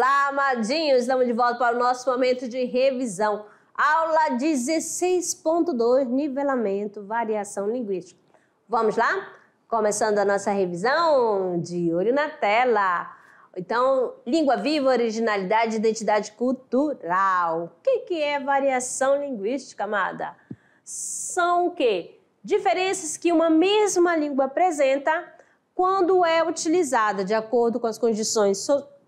Olá, amadinhos! Estamos de volta para o nosso momento de revisão. Aula 16.2, nivelamento, variação linguística. Vamos lá? Começando a nossa revisão, de olho na tela. Então, língua viva, originalidade, identidade cultural. O que, que é variação linguística, amada? São o quê? Diferenças que uma mesma língua apresenta quando é utilizada de acordo com as condições sociais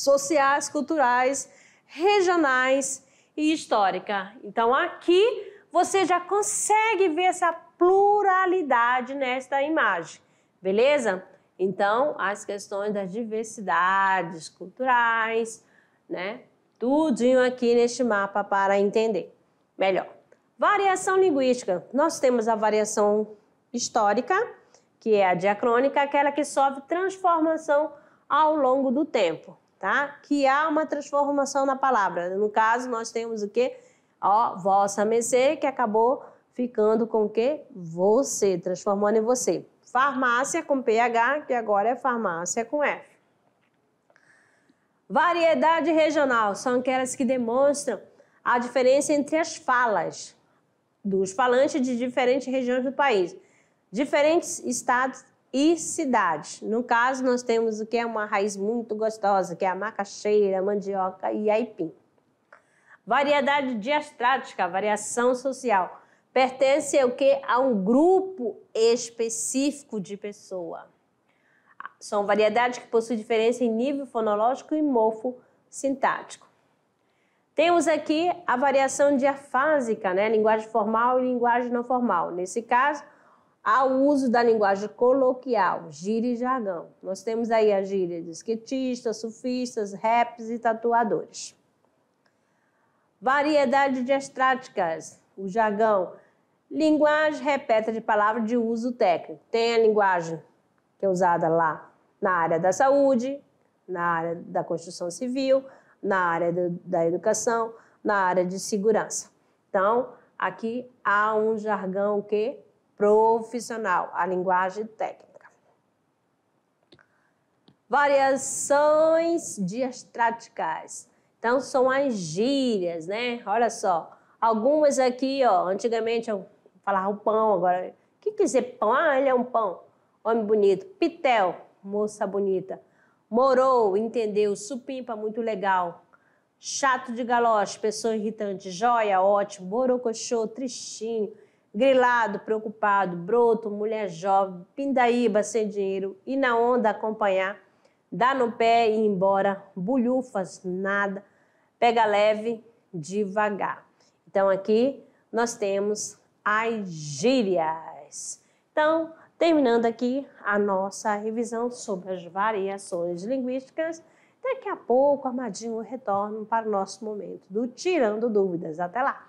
sociais, culturais, regionais e histórica. Então aqui você já consegue ver essa pluralidade nesta imagem, beleza? Então, as questões das diversidades culturais, né? Tudinho aqui neste mapa para entender melhor. Variação linguística. Nós temos a variação histórica, que é a diacrônica, aquela que sofre transformação ao longo do tempo tá? Que há uma transformação na palavra. No caso, nós temos o quê? Ó, vossa mercê, que acabou ficando com o quê? Você, transformando em você. Farmácia com PH, que agora é farmácia com F. Variedade regional são aquelas que demonstram a diferença entre as falas dos falantes de diferentes regiões do país, diferentes estados e cidades. No caso, nós temos o que é uma raiz muito gostosa, que é a macaxeira, mandioca e aipim. Variedade diastrática, variação social, pertence ao que a um grupo específico de pessoa. São variedades que possuem diferença em nível fonológico e morfo sintático. Temos aqui a variação diafásica, né? linguagem formal e linguagem não formal. Nesse caso, ao uso da linguagem coloquial, gíria e jargão. Nós temos aí a gíria de skatistas, surfistas, raps e tatuadores. Variedade de estráticas, o jargão. Linguagem repleta de palavras de uso técnico. Tem a linguagem que é usada lá na área da saúde, na área da construção civil, na área do, da educação, na área de segurança. Então, aqui há um jargão que profissional, a linguagem técnica. Variações diastráticas. Então, são as gírias, né? Olha só. Algumas aqui, ó. Antigamente eu falava pão, agora. O que quer dizer pão? Ah, ele é um pão. Homem bonito. Pitel, moça bonita. Morou, entendeu. Supimpa, muito legal. Chato de galoche, pessoa irritante. Joia, ótimo. Borocochô, tristinho. Grilado, preocupado, broto, mulher jovem, pindaíba sem dinheiro, e na onda acompanhar, dá no pé e ir embora, bulhufas, nada, pega leve, devagar. Então aqui nós temos as gírias. Então, terminando aqui a nossa revisão sobre as variações linguísticas, daqui a pouco Armadinho retorna para o nosso momento do Tirando Dúvidas. Até lá!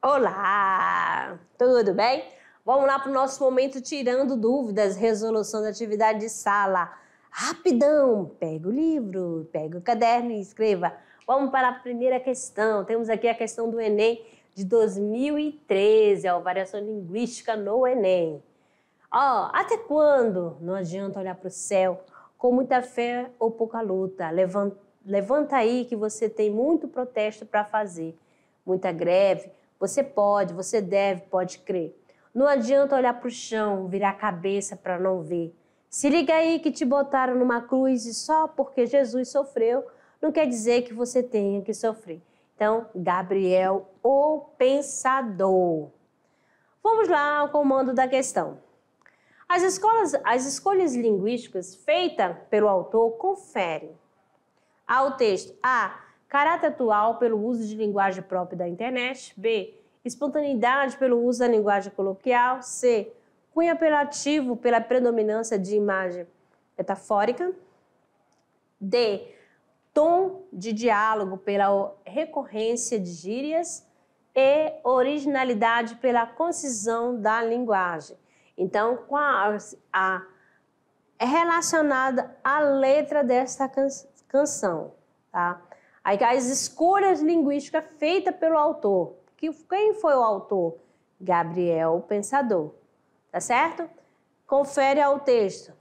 Olá, tudo bem? Vamos lá para o nosso momento tirando dúvidas, resolução da atividade de sala. Rapidão, pega o livro, pega o caderno e escreva. Vamos para a primeira questão. Temos aqui a questão do Enem de 2013, a variação linguística no Enem. Ó, até quando? Não adianta olhar para o céu com muita fé ou pouca luta. Levanta, levanta aí que você tem muito protesto para fazer, muita greve, você pode, você deve, pode crer. Não adianta olhar para o chão, virar a cabeça para não ver. Se liga aí que te botaram numa cruz e só porque Jesus sofreu, não quer dizer que você tenha que sofrer. Então, Gabriel, o pensador. Vamos lá ao comando da questão. As, escolas, as escolhas linguísticas feitas pelo autor conferem ao texto A caráter atual pelo uso de linguagem própria da internet, B, espontaneidade pelo uso da linguagem coloquial, C, cunho apelativo pela predominância de imagem metafórica, D, tom de diálogo pela recorrência de gírias e originalidade pela concisão da linguagem. Então, qual a, a é relacionada à letra desta canção, tá? as escolhas linguísticas feitas pelo autor. quem foi o autor? Gabriel Pensador. Tá certo? Confere ao texto.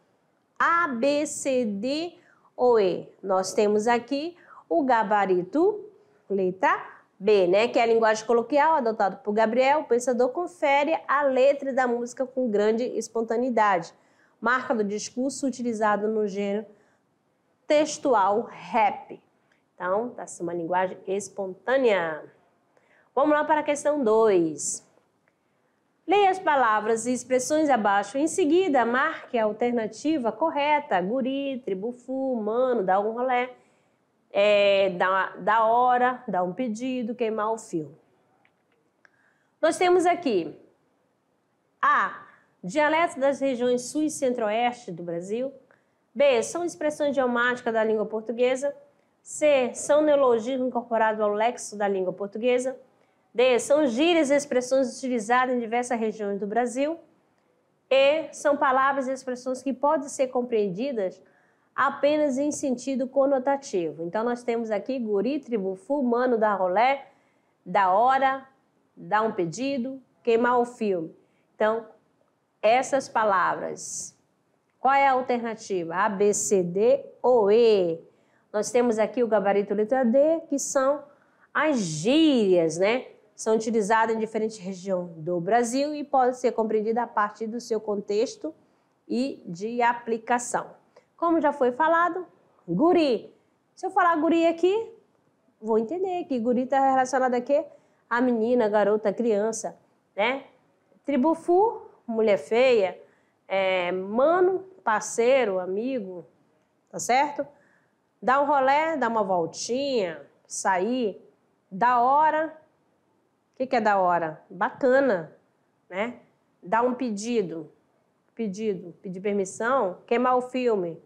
A, B, C, D ou E. Nós temos aqui o gabarito, letra B, né? Que é a linguagem coloquial adotado por Gabriel. O pensador confere a letra da música com grande espontaneidade. Marca do discurso utilizado no gênero textual rap. Então, está uma linguagem espontânea. Vamos lá para a questão 2. Leia as palavras e expressões abaixo. Em seguida, marque a alternativa correta. Guri, tribufu, mano, dá um rolé. É, dá, dá hora, dá um pedido, queimar o fio. Nós temos aqui A. dialeto das regiões sul e centro-oeste do Brasil. B. São expressões idiomáticas da língua portuguesa. C. São neologismos incorporados ao lexo da língua portuguesa. D. São gírias e expressões utilizadas em diversas regiões do Brasil. E. São palavras e expressões que podem ser compreendidas apenas em sentido conotativo. Então, nós temos aqui guri, tribufu, da rolé, da hora, dar um pedido, queimar o filme. Então, essas palavras. Qual é a alternativa? A, B, C, D ou E? Nós temos aqui o gabarito letra D, que são as gírias, né? São utilizadas em diferentes regiões do Brasil e pode ser compreendida a partir do seu contexto e de aplicação. Como já foi falado, guri. Se eu falar guri aqui, vou entender que guri está relacionado a quê? A menina, a garota, a criança, né? Tribufu, mulher feia, é, mano, parceiro, amigo, tá certo? Dar um rolé, dar uma voltinha, sair, da hora. O que, que é da hora? Bacana, né? Dar um pedido, pedido, pedir permissão, queimar o filme,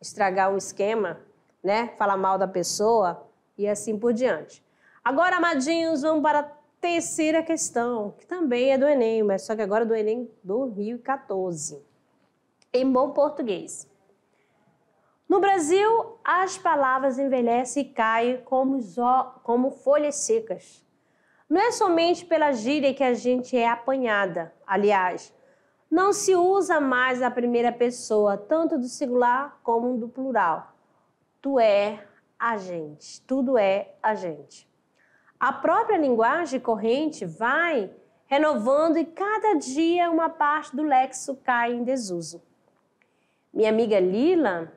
estragar o esquema, né? Falar mal da pessoa e assim por diante. Agora, amadinhos, vamos para a terceira questão, que também é do Enem, mas só que agora é do Enem do Rio 14. Em bom português. No Brasil, as palavras envelhecem e caem como, como folhas secas. Não é somente pela gíria que a gente é apanhada, aliás, não se usa mais a primeira pessoa, tanto do singular como do plural. Tu é a gente, tudo é a gente. A própria linguagem corrente vai renovando e cada dia uma parte do lexo cai em desuso. Minha amiga Lila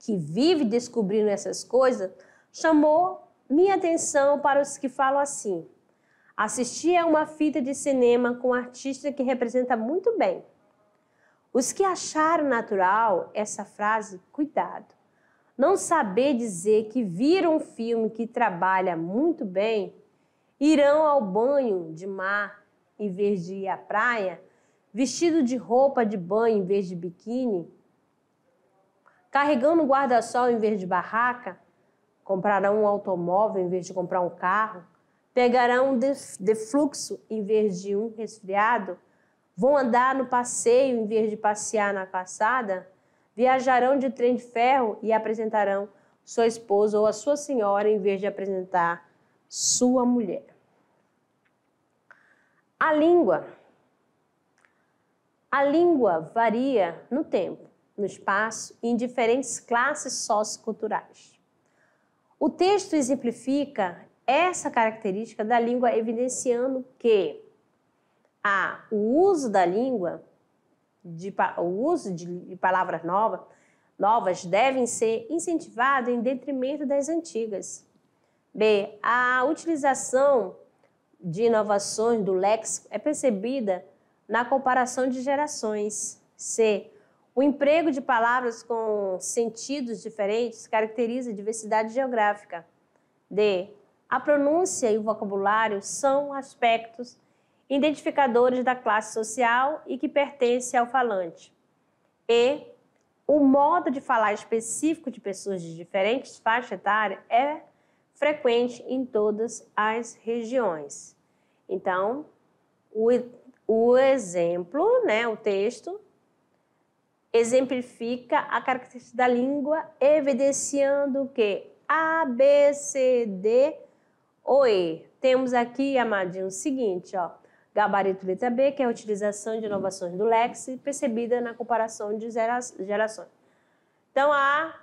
que vive descobrindo essas coisas, chamou minha atenção para os que falam assim. Assistir a é uma fita de cinema com um artista que representa muito bem. Os que acharam natural essa frase, cuidado. Não saber dizer que viram um filme que trabalha muito bem, irão ao banho de mar em vez de ir à praia, vestido de roupa de banho em vez de biquíni, carregando um guarda-sol em vez de barraca, comprarão um automóvel em vez de comprar um carro, pegarão um defluxo em vez de um resfriado, vão andar no passeio em vez de passear na caçada, viajarão de trem de ferro e apresentarão sua esposa ou a sua senhora em vez de apresentar sua mulher. A língua. A língua varia no tempo no espaço e em diferentes classes socioculturais. O texto exemplifica essa característica da língua, evidenciando que a, o uso da língua, de, o uso de palavras novas, novas devem ser incentivado em detrimento das antigas. B. A utilização de inovações do léxico é percebida na comparação de gerações. C. O emprego de palavras com sentidos diferentes caracteriza a diversidade geográfica. D. A pronúncia e o vocabulário são aspectos identificadores da classe social e que pertence ao falante. E. O modo de falar específico de pessoas de diferentes faixas etárias é frequente em todas as regiões. Então, o, o exemplo, né, o texto, exemplifica a característica da língua, evidenciando que A, B, C, D ou E. Temos aqui, amadinho, o seguinte, ó. Gabarito letra B, que é a utilização de inovações do léxico percebida na comparação de gerações. Então, A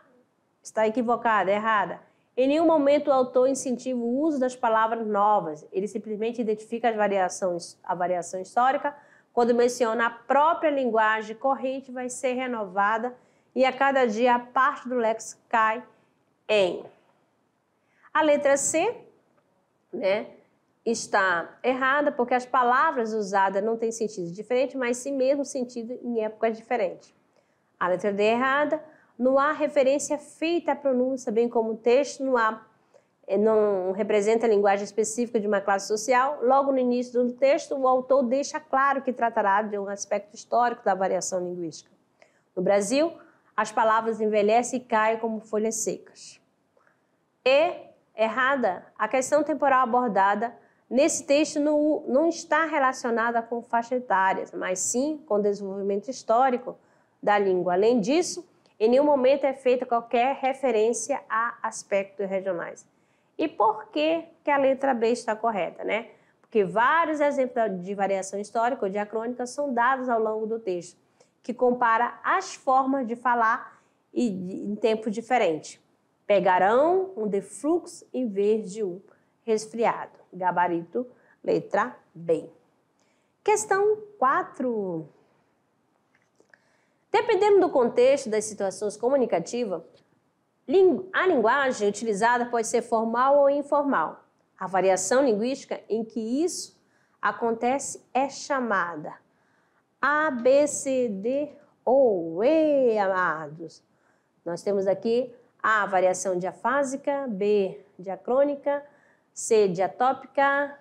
está equivocada, errada. Em nenhum momento o autor incentiva o uso das palavras novas. Ele simplesmente identifica as variações, a variação histórica quando menciona a própria linguagem corrente, vai ser renovada e a cada dia a parte do léxico cai em. A letra C né, está errada porque as palavras usadas não têm sentido diferente, mas sim mesmo sentido em épocas diferentes. A letra D é errada. No A, referência feita à pronúncia, bem como o texto. No A, eh, não representa a linguagem específica de uma classe social, logo no início do texto, o autor deixa claro que tratará de um aspecto histórico da variação linguística. No Brasil, as palavras envelhecem e caem como folhas secas. E, errada, a questão temporal abordada nesse texto não, não está relacionada com faixa etária, mas sim com o desenvolvimento histórico da língua. Além disso, em nenhum momento é feita qualquer referência a aspectos regionais e por que, que a letra B está correta, né? Porque vários exemplos de variação histórica ou diacrônica são dados ao longo do texto, que compara as formas de falar e, em tempo diferente. Pegarão um defluxo em vez de um resfriado. Gabarito, letra B. Questão 4. Dependendo do contexto das situações comunicativas, a linguagem utilizada pode ser formal ou informal. A variação linguística em que isso acontece é chamada A, B, C, D ou E, amados. Nós temos aqui A, variação diafásica, B, diacrônica, C, diatópica,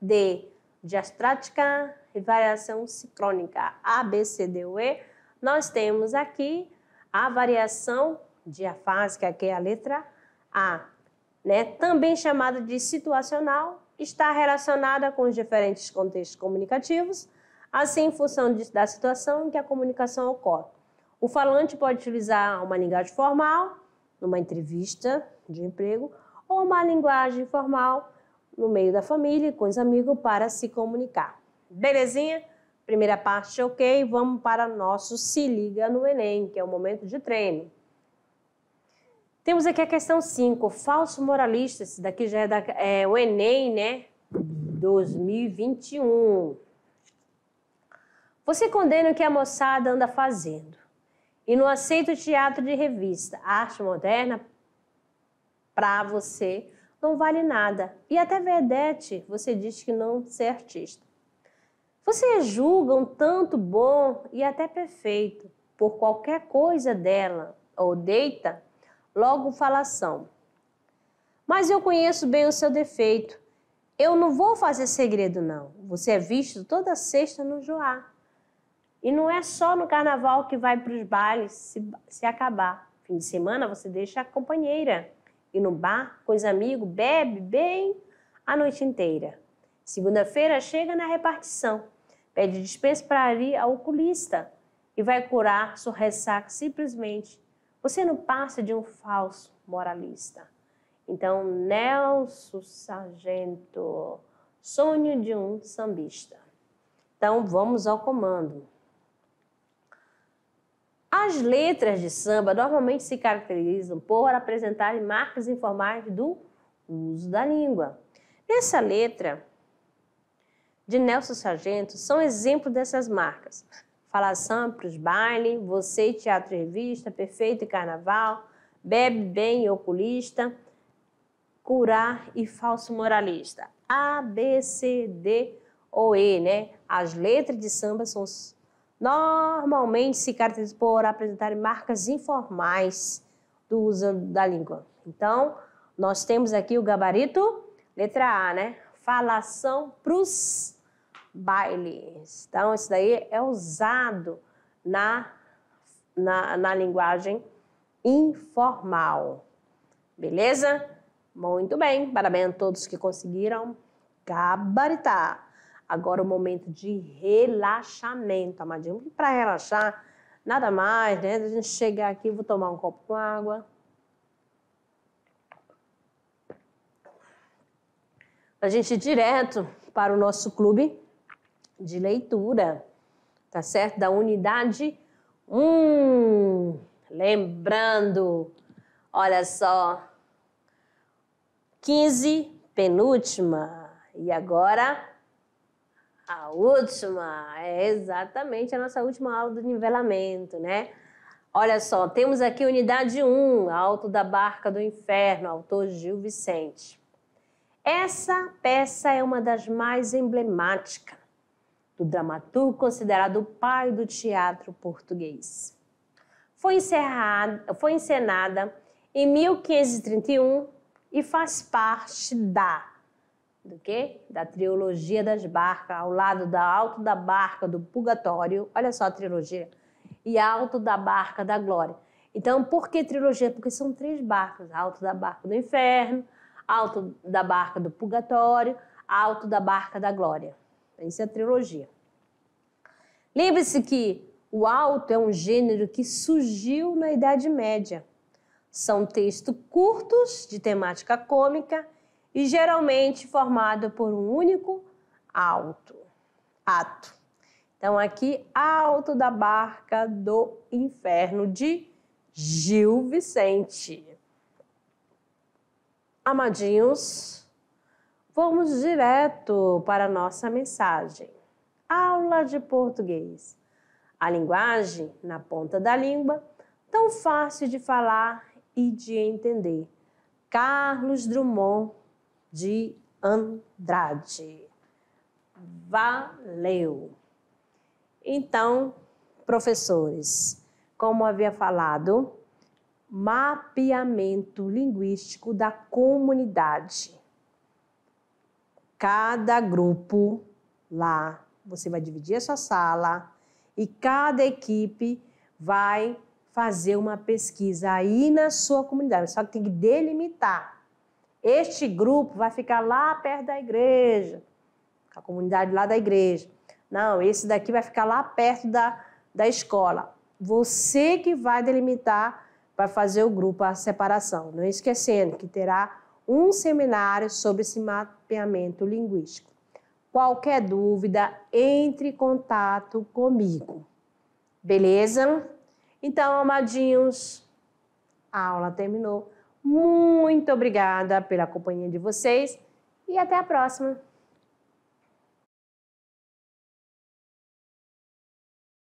D, diastrática e variação ciclônica. A, B, C, D, E. Nós temos aqui a variação diafásica, que é a letra A, né? também chamada de situacional, está relacionada com os diferentes contextos comunicativos, assim em função de, da situação em que a comunicação ocorre. O falante pode utilizar uma linguagem formal, numa entrevista de emprego, ou uma linguagem informal no meio da família e com os amigos para se comunicar. Belezinha? Primeira parte ok, vamos para nosso Se Liga no Enem, que é o momento de treino. Temos aqui a questão 5, falso moralista, isso daqui já é, da, é o Enem, né? 2021. Você condena o que a moçada anda fazendo e não aceita o teatro de revista. A arte moderna, para você, não vale nada. E até Vedete, você diz que não ser artista. Você julga um tanto bom e até perfeito por qualquer coisa dela, ou deita logo falação. Mas eu conheço bem o seu defeito. Eu não vou fazer segredo, não. Você é visto toda sexta no Joá. E não é só no carnaval que vai para os bailes se, se acabar. Fim de semana você deixa a companheira. E no bar, com os amigos, bebe bem a noite inteira. Segunda-feira chega na repartição. Pede dispensa para ir ao oculista e vai curar sua ressaca simplesmente você não passa de um falso moralista. Então, Nelson Sargento, sonho de um sambista. Então, vamos ao comando. As letras de samba normalmente se caracterizam por apresentarem marcas informais do uso da língua. Nessa letra de Nelson Sargento, são exemplos dessas marcas. Fala para os baile, você e teatro e revista, perfeito e carnaval, bebe bem e oculista, curar e falso moralista. A, B, C, D ou E, né? As letras de samba são normalmente se caracterizam por apresentarem marcas informais do uso da língua. Então, nós temos aqui o gabarito, letra A, né? Falação pros bailes. Então, isso daí é usado na, na, na linguagem informal. Beleza? Muito bem, parabéns a todos que conseguiram gabaritar. Agora o momento de relaxamento, amadinho. Para relaxar, nada mais, né? A gente chegar aqui, vou tomar um copo com água. A gente ir direto para o nosso clube de leitura, tá certo? Da unidade 1. Um. Lembrando, olha só, 15, penúltima. E agora, a última. É exatamente a nossa última aula do nivelamento, né? Olha só, temos aqui unidade 1, Alto da Barca do Inferno, autor Gil Vicente. Essa peça é uma das mais emblemáticas do dramaturgo considerado o pai do teatro português. Foi, foi encenada em 1531 e faz parte da do quê? Da trilogia das barcas, ao lado da Alto da Barca do Purgatório. Olha só a trilogia. E Alto da Barca da Glória. Então, por que trilogia? Porque são três barcas: Alto da Barca do Inferno, Alto da Barca do Purgatório, Alto da Barca da Glória. Essa é trilogia. Lembre-se que o alto é um gênero que surgiu na Idade Média. São textos curtos, de temática cômica e geralmente formado por um único alto, ato. Então, aqui, Alto da Barca do Inferno, de Gil Vicente. Amadinhos, Vamos direto para a nossa mensagem. Aula de português. A linguagem na ponta da língua, tão fácil de falar e de entender. Carlos Drummond de Andrade. Valeu! Então, professores, como havia falado, mapeamento linguístico da comunidade cada grupo lá, você vai dividir a sua sala e cada equipe vai fazer uma pesquisa aí na sua comunidade. Só que tem que delimitar. Este grupo vai ficar lá perto da igreja, a comunidade lá da igreja. Não, esse daqui vai ficar lá perto da, da escola. Você que vai delimitar, vai fazer o grupo, a separação. Não esquecendo que terá um seminário sobre esse mapeamento linguístico. Qualquer dúvida, entre em contato comigo. Beleza? Então, amadinhos, a aula terminou. Muito obrigada pela companhia de vocês e até a próxima!